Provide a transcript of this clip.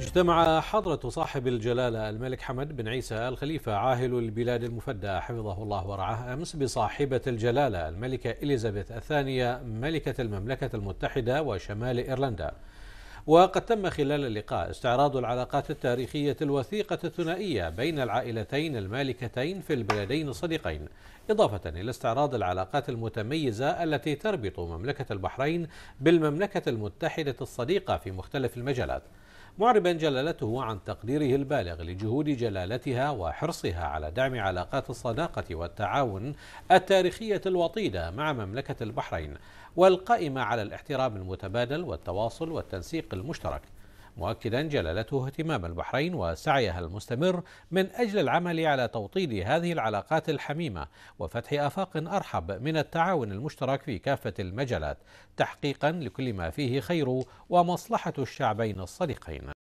اجتمع حضرة صاحب الجلالة الملك حمد بن عيسى الخليفة عاهل البلاد المفدى حفظه الله ورعاه أمس بصاحبة الجلالة الملكة إليزابيث الثانية ملكة المملكة المتحدة وشمال إيرلندا وقد تم خلال اللقاء استعراض العلاقات التاريخية الوثيقة الثنائية بين العائلتين المالكتين في البلدين الصديقين إضافة إلى استعراض العلاقات المتميزة التي تربط مملكة البحرين بالمملكة المتحدة الصديقة في مختلف المجالات معربا جلالته عن تقديره البالغ لجهود جلالتها وحرصها على دعم علاقات الصداقة والتعاون التاريخية الوطيدة مع مملكة البحرين والقائمة على الاحترام المتبادل والتواصل والتنسيق المشترك مؤكدا جلالته اهتمام البحرين وسعيها المستمر من أجل العمل على توطيد هذه العلاقات الحميمة وفتح آفاق أرحب من التعاون المشترك في كافة المجالات تحقيقا لكل ما فيه خير ومصلحة الشعبين الصديقين